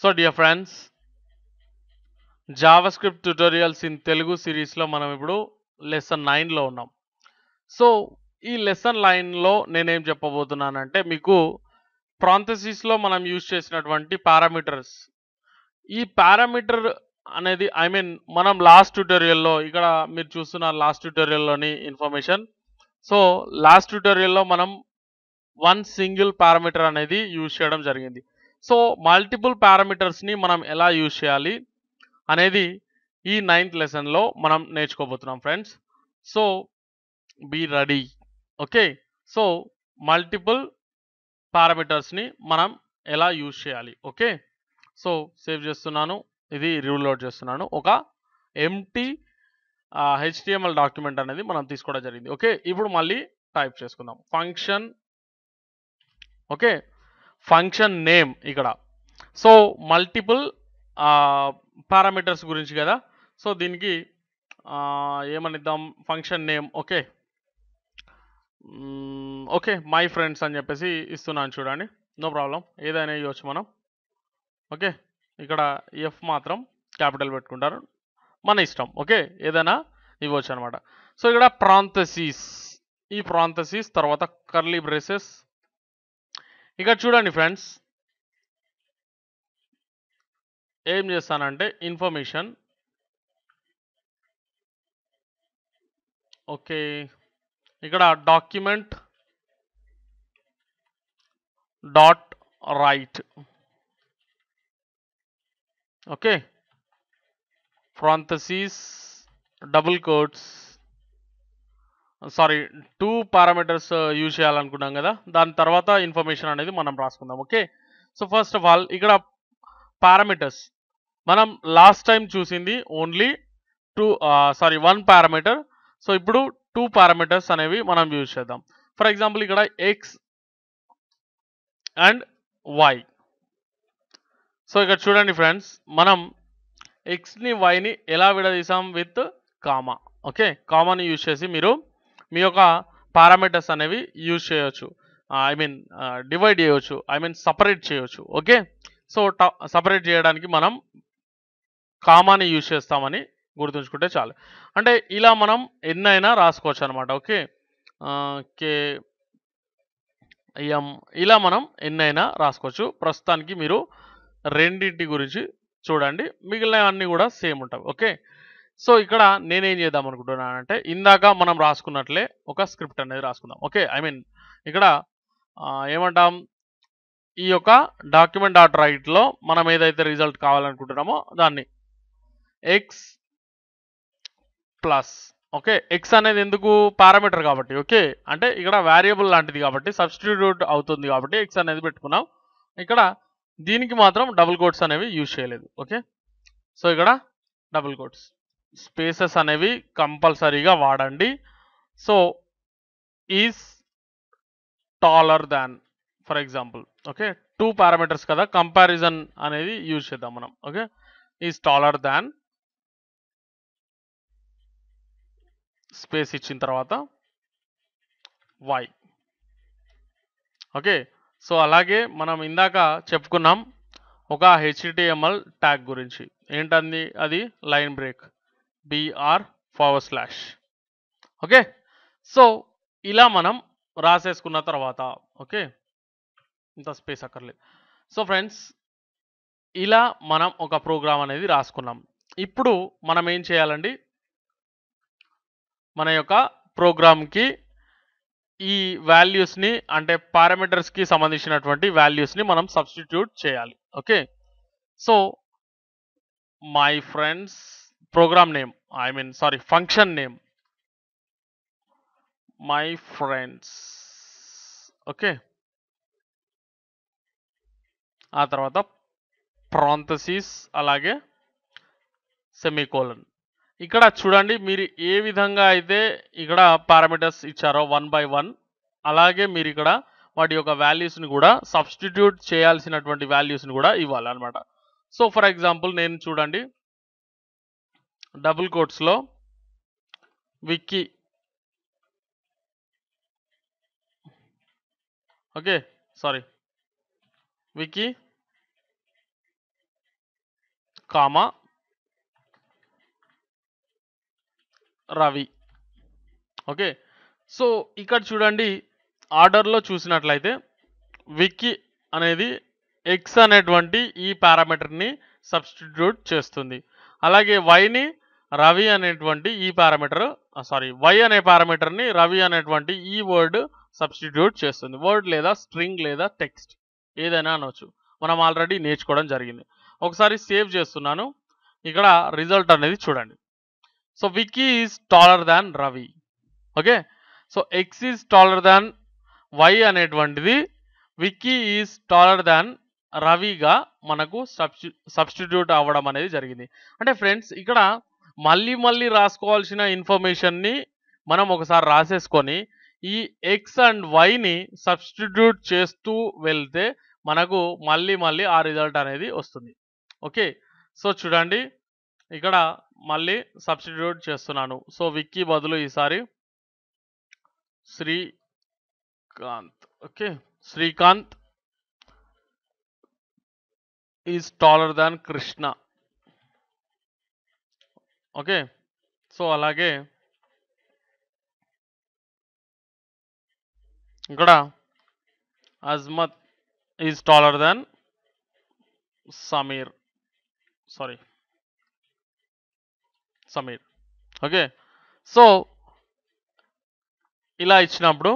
so dear friends script tutorials in Telugu సిరీస్లో మనం ఇప్పుడు లెసన్ నైన్లో ఉన్నాం సో ఈ లెసన్ లైన్లో నేనేం చెప్పబోతున్నానంటే మీకు ప్రాంతసీస్లో మనం యూజ్ చేసినటువంటి పారామీటర్స్ ఈ పారామీటర్ అనేది ఐ మీన్ మనం లాస్ట్ ట్యూటోరియల్లో ఇక్కడ మీరు చూస్తున్న లాస్ట్ ట్యూటోరియల్లోని ఇన్ఫర్మేషన్ సో లాస్ట్ ట్యూటోరియల్లో మనం వన్ సింగిల్ పారామీటర్ అనేది యూజ్ చేయడం జరిగింది సో మల్టిపుల్ పారామీటర్స్ని మనం ఎలా యూజ్ చేయాలి అనేది ఈ నైన్త్ లెసన్లో మనం నేర్చుకోబోతున్నాం friends so be ready okay so multiple పారామీటర్స్ని మనం ఎలా యూజ్ చేయాలి ఓకే సో సేవ్ చేస్తున్నాను ఇది రివ్లోడ్ చేస్తున్నాను ఒక ఎంటీ హెచ్టిఎంఎల్ డాక్యుమెంట్ అనేది మనం తీసుకోవడం జరిగింది ఓకే ఇప్పుడు మళ్ళీ టైప్ చేసుకుందాం ఫంక్షన్ ఓకే ఫంక్షన్ నేమ్ ఇక్కడ సో మల్టిపుల్ పారామీటర్స్ గురించి కదా సో దీనికి ఏమనిద్దాం function name okay okay my friends అని చెప్పేసి ఇస్తున్నాను చూడండి నో ప్రాబ్లం ఏదైనా ఇవ్వచ్చు మనం ఓకే ఇక్కడ ఎఫ్ మాత్రం క్యాపిటల్ పెట్టుకుంటారు మన ఇష్టం ఓకే ఏదైనా ఇవ్వచ్చు అనమాట సో ఇక్కడ ప్రాంతసీస్ ఈ ప్రాంతసీస్ తర్వాత కర్లీ బ్రేసెస్ ఇక్కడ చూడండి ఫ్రెండ్స్ ఏం చేస్తానంటే ఇన్ఫర్మేషన్ ఓకే ఇక్కడ document dot write okay parentheses double quotes sorry two parameters use చేయాలనుకున్నాం కదా దాని తర్వాత ఇన్ఫర్మేషన్ అనేది మనం రాసుకుందాం okay so first of all ఇక్కడ పారామీటర్స్ మనం లాస్ట్ టైం చూసింది only two sorry one parameter so ఇప్పుడు టూ పారామీటర్స్ అనేవి మనం యూజ్ చేద్దాం ఫర్ ఎగ్జాంపుల్ ఇక్కడ ఎక్స్ అండ్ వై సో ఇక్కడ చూడండి ఫ్రెండ్స్ మనం ఎక్స్ని వైని ఎలా విడదీసాం విత్ కామా ఓకే కామాని యూజ్ చేసి మీరు మీ యొక్క పారామీటర్స్ అనేవి యూజ్ చేయవచ్చు ఐ మీన్ డివైడ్ చేయవచ్చు ఐ మీన్ సపరేట్ చేయవచ్చు ఓకే సో సపరేట్ చేయడానికి మనం కామాని యూజ్ చేస్తామని గుర్తుంచుకుంటే చాలు అంటే ఇలా మనం ఎన్నైనా రాసుకోవచ్చు అనమాట ఓకే కే ఎం ఇలా మనం ఎన్నైనా రాసుకోవచ్చు ప్రస్తుతానికి మీరు రెండింటి గురించి చూడండి మిగిలినవన్నీ కూడా సేమ్ ఉంటాయి ఓకే సో ఇక్కడ నేనేం చేద్దాం అనుకుంటున్నానంటే ఇందాక మనం రాసుకున్నట్లే ఒక స్క్రిప్ట్ అనేది రాసుకుందాం ఓకే ఐ మీన్ ఇక్కడ ఏమంటాం ఈ యొక్క డాక్యుమెంట్ డాట్ రైట్లో మనం ఏదైతే రిజల్ట్ కావాలనుకుంటున్నామో దాన్ని ఎక్స్ ప్లస్ ఓకే ఎక్స్ అనేది ఎందుకు పారామీటర్ కాబట్టి ఓకే అంటే ఇక్కడ వేరియబుల్ లాంటిది కాబట్టి సబ్స్టిట్యూట్ అవుతుంది కాబట్టి ఎక్స్ అనేది పెట్టుకున్నాం ఇక్కడ దీనికి మాత్రం డబుల్ కోట్స్ అనేవి యూజ్ చేయలేదు ఓకే సో ఇక్కడ డబుల్ కోట్స్ స్పేసెస్ అనేవి కంపల్సరీగా వాడండి so is taller than for example okay two parameters కదా కంపారిజన్ అనేది యూజ్ చేద్దాం మనం okay is taller than space ఇచ్చిన తర్వాత వై ఓకే సో అలాగే మనం ఇందాక చెప్పుకున్నాం ఒక హెచ్డిఎంఎల్ ట్యాగ్ గురించి ఏంటంది అది line break dr forward slash okay so ఇలా మనం రాసేసుకున్న తర్వాత ఓకే ఇంత స్పేస్ అక్కర్లేదు సో ఫ్రెండ్స్ ఇలా మనం ఒక ప్రోగ్రామ్ అనేది రాసుకున్నాం ఇప్పుడు మనం ఏం చేయాలండి మన యొక్క ప్రోగ్రామ్కి ఈ వాల్యూస్ని అంటే పారామీటర్స్కి సంబంధించినటువంటి వాల్యూస్ని మనం సబ్స్టిట్యూట్ చేయాలి okay so my friends program name I mean sorry function name my friends okay ఆ తర్వాత ప్రాంతసీస్ అలాగే సెమీకోలన్ ఇక్కడ చూడండి మీరు ఏ విధంగా అయితే ఇక్కడ పారామీటర్స్ ఇచ్చారో వన్ బై వన్ అలాగే మీరు ఇక్కడ వాటి యొక్క వాల్యూస్ని కూడా సబ్స్టిట్యూట్ చేయాల్సినటువంటి వాల్యూస్ని కూడా ఇవ్వాలన్నమాట సో ఫర్ ఎగ్జాంపుల్ నేను చూడండి డబుల్ కోట్స్లో Vicky okay sorry Vicky comma Ravi okay so ఇక్కడ చూడండి ఆర్డర్లో చూసినట్లయితే విక్కీ అనేది ఎక్స్ అనేటువంటి ఈ పారామీటర్ని సబ్స్టిట్యూట్ చేస్తుంది అలాగే వైని రవి అనేటువంటి ఈ పారామీటర్ సారీ వై అనే పారామీటర్ని రవి అనేటువంటి ఈ వర్డ్ సబ్స్టిట్యూట్ చేస్తుంది వర్డ్ లేదా స్ట్రింగ్ లేదా టెక్స్ట్ ఏదైనా అనవచ్చు మనం ఆల్రెడీ నేర్చుకోవడం జరిగింది ఒకసారి సేవ్ చేస్తున్నాను ఇక్కడ రిజల్ట్ అనేది చూడండి so Vicky is taller than Ravi okay so X is taller than Y అనేటువంటిది వికీ ఈజ్ టాలర్ దాన్ రవిగా మనకు సబ్స్టిట్యూట్ అవ్వడం అనేది జరిగింది అంటే ఫ్రెండ్స్ ఇక్కడ మళ్ళీ మళ్ళీ రాసుకోవాల్సిన ఇన్ఫర్మేషన్ని మనం ఒకసారి రాసేసుకొని ఈ ఎక్స్ అండ్ వైని సబ్స్టిట్యూట్ చేస్తూ వెళ్తే మనకు మళ్ళీ మళ్ళీ ఆ రిజల్ట్ అనేది వస్తుంది ఓకే సో చూడండి ఇక్కడ మళ్ళీ సబ్స్టిట్యూట్ చేస్తున్నాను సో విక్కీ బదులు ఈసారి Srikanth okay Srikanth is taller than Krishna okay so అలాగే ఇక్కడ Azmat is taller then Sameer sorry Sameer okay so ఇలా ఇచ్చినప్పుడు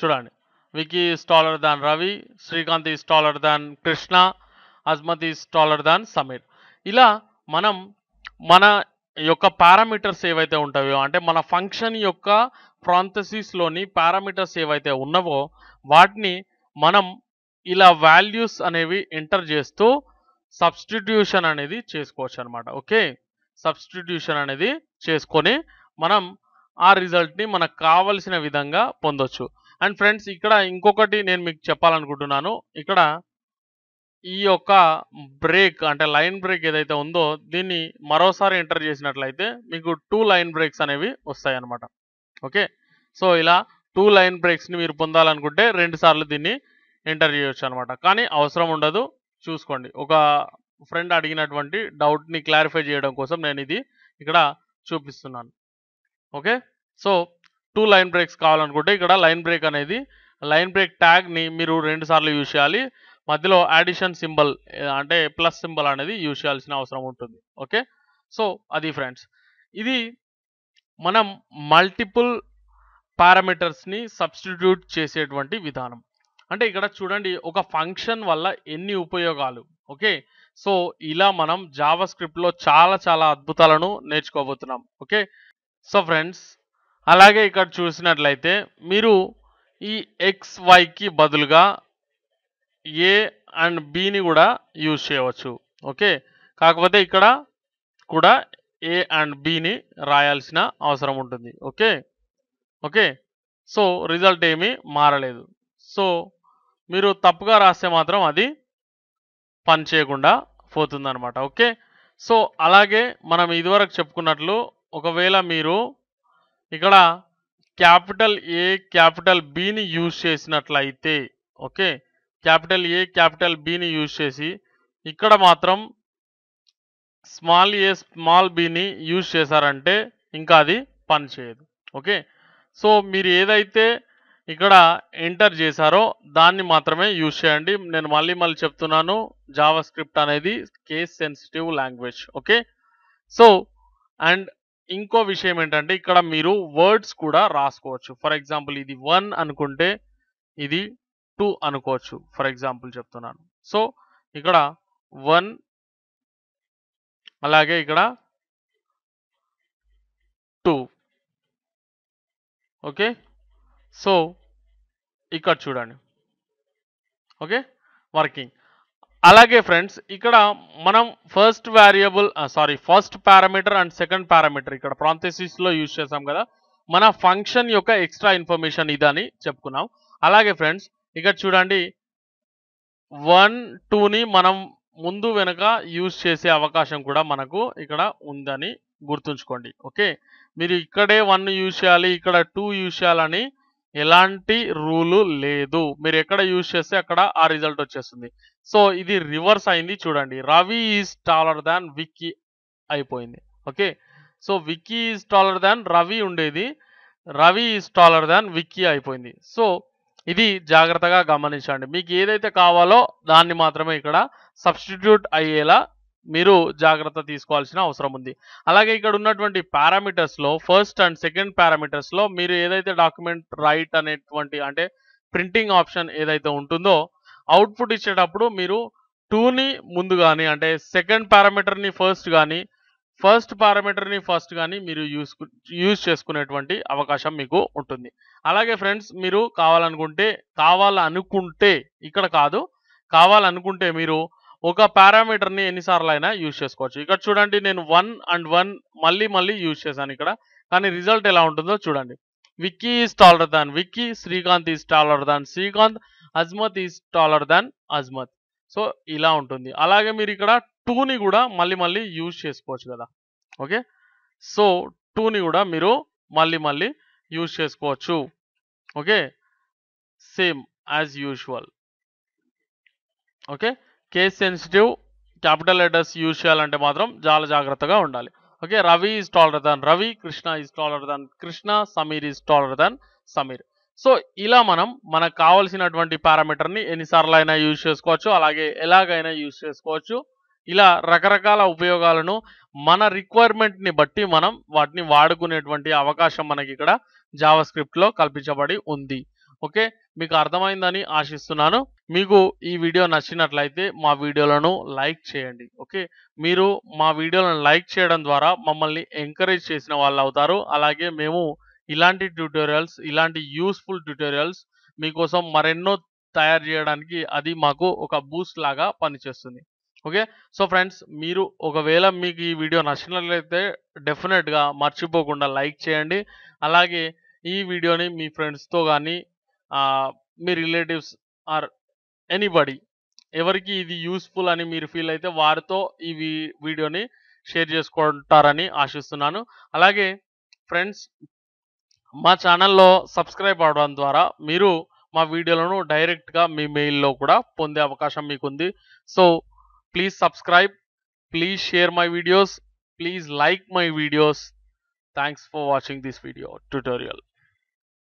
చూడండి Vicky is taller than Ravi Srikanth is taller than Krishna Azmat is taller than Sameer ఇలా మనం మన యొక్క పారామీటర్స్ ఏవైతే ఉంటాయో అంటే మన ఫంక్షన్ యొక్క ప్రాంథసిస్లోని పారామీటర్స్ ఏవైతే ఉన్నావో వాటిని మనం ఇలా వాల్యూస్ అనేవి ఎంటర్ చేస్తూ సబ్స్టిట్యూషన్ అనేది చేసుకోవచ్చు అనమాట ఓకే సబ్స్టిట్యూషన్ అనేది చేసుకొని మనం ఆ రిజల్ట్ని మనకు కావలసిన విధంగా పొందొచ్చు అండ్ ఫ్రెండ్స్ ఇక్కడ ఇంకొకటి నేను మీకు చెప్పాలనుకుంటున్నాను ఇక్కడ ఈ యొక్క బ్రేక్ అంటే లైన్ బ్రేక్ ఏదైతే ఉందో దీన్ని మరోసారి ఎంటర్ చేసినట్లయితే మీకు టూ లైన్ బ్రేక్స్ అనేవి వస్తాయి అన్నమాట ఓకే సో ఇలా టూ లైన్ బ్రేక్స్ని మీరు పొందాలనుకుంటే రెండు సార్లు దీన్ని ఎంటర్ చేయొచ్చు అనమాట కానీ అవసరం ఉండదు చూసుకోండి ఒక ఫ్రెండ్ అడిగినటువంటి డౌట్ని క్లారిఫై చేయడం కోసం నేను ఇది ఇక్కడ చూపిస్తున్నాను okay so two line breaks కావాలనుకుంటే ఇక్కడ లైన్ బ్రేక్ అనేది లైన్ బ్రేక్ ట్యాగ్ని మీరు రెండు సార్లు యూజ్ చేయాలి మధ్యలో యాడిషన్ సింబల్ అంటే ప్లస్ సింబల్ అనేది యూజ్ చేయాల్సిన అవసరం ఉంటుంది ఓకే సో అది ఫ్రెండ్స్ ఇది మనం మల్టిపుల్ పారామీటర్స్ని సబ్స్టిట్యూట్ చేసేటువంటి విధానం అంటే ఇక్కడ చూడండి ఒక ఫంక్షన్ వల్ల ఎన్ని ఉపయోగాలు ఓకే సో ఇలా మనం జావా స్క్రిప్ట్లో చాలా చాలా అద్భుతాలను నేర్చుకోబోతున్నాం ఓకే సో ఫ్రెండ్స్ అలాగే ఇక్కడ చూసినట్లయితే మీరు ఈ ఎక్స్ వైకి బదులుగా ఏ అండ్ బిని కూడా యూజ్ చేయవచ్చు ఓకే కాకపోతే ఇక్కడ కూడా ఏ అండ్ బిని రాయాల్సిన అవసరం ఉంటుంది ఓకే ఓకే సో రిజల్ట్ ఏమీ మారలేదు సో మీరు తప్పుగా రాస్తే మాత్రం అది పని చేయకుండా పోతుందనమాట ఓకే సో అలాగే మనం ఇదివరకు చెప్పుకున్నట్లు ఒకవేళ మీరు ఇక్కడ క్యాపిటల్ ఏ క్యాపిటల్ బిని యూజ్ చేసినట్లయితే ఓకే క్యాపిటల్ ఏ క్యాపిటల్ బిని యూజ్ చేసి ఇక్కడ మాత్రం స్మాల్ ఏ స్మాల్ బిని యూజ్ చేశారంటే ఇంకా అది పనిచేయదు ఓకే సో మీరు ఏదైతే ఇక్కడ ఎంటర్ చేశారో దాన్ని మాత్రమే యూజ్ చేయండి నేను మళ్ళీ మళ్ళీ చెప్తున్నాను జావా స్క్రిప్ట్ అనేది case sensitive language okay so and ఇంకో విషయం ఏంటంటే ఇక్కడ మీరు వర్డ్స్ కూడా రాసుకోవచ్చు ఫర్ ఎగ్జాంపుల్ ఇది వన్ అనుకుంటే ఇది టూ అనుకోవచ్చు ఫర్ ఎగ్జాంపుల్ చెప్తున్నాను సో ఇక్కడ వన్ అలాగే ఇక్కడ టూ ఓకే సో ఇక్కడ చూడండి ఓకే వర్కింగ్ అలాగే ఫ్రెండ్స్ ఇక్కడ మనం first variable sorry first parameter and second parameter ఇక్కడ ప్రాంథెసిస్లో యూజ్ చేసాం కదా మన ఫంక్షన్ యొక్క ఎక్స్ట్రా ఇన్ఫర్మేషన్ ఇదని చెప్పుకున్నాం అలాగే ఫ్రెండ్స్ ఇక్కడ చూడండి వన్ టూని మనం ముందు వెనక యూజ్ చేసే అవకాశం కూడా మనకు ఇక్కడ ఉందని గుర్తుంచుకోండి ఓకే మీరు ఇక్కడే వన్ యూజ్ చేయాలి ఇక్కడ టూ యూజ్ చేయాలని ఎలాంటి రూలు లేదు మీరు ఎక్కడ యూజ్ చేస్తే అక్కడ ఆ రిజల్ట్ వచ్చేస్తుంది సో ఇది రివర్స్ అయింది చూడండి Ravi is taller than Vicky అయిపోయింది okay so Vicky is taller than Ravi ఉండేది Ravi is taller than Vicky అయిపోయింది సో ఇది జాగ్రత్తగా గమనించండి మీకు ఏదైతే కావాలో దాన్ని మాత్రమే ఇక్కడ సబ్స్టిట్యూట్ అయ్యేలా మీరు జాగ్రత్త తీసుకోవాల్సిన అవసరం ఉంది అలాగే ఇక్కడ ఉన్నటువంటి పారామీటర్స్లో ఫస్ట్ అండ్ సెకండ్ పారామీటర్స్లో మీరు ఏదైతే డాక్యుమెంట్ రైట్ అనేటువంటి అంటే ప్రింటింగ్ ఆప్షన్ ఏదైతే ఉంటుందో అవుట్పుట్ ఇచ్చేటప్పుడు మీరు టూని ముందు కానీ అంటే సెకండ్ పారామీటర్ని ఫస్ట్ కానీ ఫస్ట్ పారామీటర్ని ఫస్ట్ కానీ మీరు యూస్ యూజ్ చేసుకునేటువంటి అవకాశం మీకు ఉంటుంది అలాగే ఫ్రెండ్స్ మీరు కావాలనుకుంటే కావాలనుకుంటే ఇక్కడ కాదు కావాలనుకుంటే మీరు ఒక పారామీటర్ని ఎన్నిసార్లు అయినా యూజ్ చేసుకోవచ్చు ఇక్కడ చూడండి నేను వన్ అండ్ వన్ మళ్ళీ మళ్ళీ యూజ్ చేశాను ఇక్కడ కానీ రిజల్ట్ ఎలా ఉంటుందో చూడండి Vicky is taller than Vicky Srikanth is taller than Srikanth Azmat is taller than Azmat so ఇలా ఉంటుంది అలాగే మీరు ఇక్కడ టూని కూడా మళ్ళీ మళ్ళీ యూజ్ చేసుకోవచ్చు కదా ఓకే సో టూని కూడా మీరు మళ్ళీ మళ్ళీ యూజ్ చేసుకోవచ్చు okay same as usual okay case sensitive capital letters use చేయాలంటే మాత్రం చాలా జాగ్రత్తగా ఉండాలి okay Ravi is taller than Ravi Krishna is taller than Krishna Sameer is taller than Sameer so ఇలా మనం మనకు కావాల్సినటువంటి పారామీటర్ని ఎన్నిసార్లు అయినా యూజ్ చేసుకోవచ్చు అలాగే ఎలాగైనా యూజ్ చేసుకోవచ్చు ఇలా రకరకాల ఉపయోగాలను మన రిక్వైర్మెంట్ని బట్టి మనం వాటిని వాడుకునేటువంటి అవకాశం మనకి ఇక్కడ జావస్క్రిప్ట్లో కల్పించబడి ఉంది ఓకే మీకు అర్థమైందని ఆశిస్తున్నాను మీకు ఈ వీడియో నచ్చినట్లయితే మా వీడియోలను లైక్ చేయండి ఓకే మీరు మా వీడియోలను లైక్ చేయడం ద్వారా మమ్మల్ని ఎంకరేజ్ చేసిన వాళ్ళు అవుతారు అలాగే మేము ఇలాంటి ట్యూటోరియల్స్ ఇలాంటి యూస్ఫుల్ ట్యూటోరియల్స్ మీకోసం మరెన్నో తయారు చేయడానికి అది మాకు ఒక బూస్ట్ లాగా పనిచేస్తుంది ఓకే సో ఫ్రెండ్స్ మీరు ఒకవేళ మీకు ఈ వీడియో నచ్చినట్లయితే డెఫినెట్గా మర్చిపోకుండా లైక్ చేయండి అలాగే ఈ వీడియోని మీ ఫ్రెండ్స్తో కానీ మీ రిలేటివ్స్ ఆర్ ఎనీబడి ఎవరికి ఇది యూస్ఫుల్ అని మీరు ఫీల్ అయితే వారితో ఈ వీడియోని షేర్ చేసుకుంటారని ఆశిస్తున్నాను అలాగే ఫ్రెండ్స్ మా ఛానల్లో సబ్స్క్రైబ్ అవడం ద్వారా మీరు మా వీడియోలను డైరెక్ట్గా మీ మెయిల్లో కూడా పొందే అవకాశం మీకుంది so please subscribe please share my videos please like my videos thanks for watching this video tutorial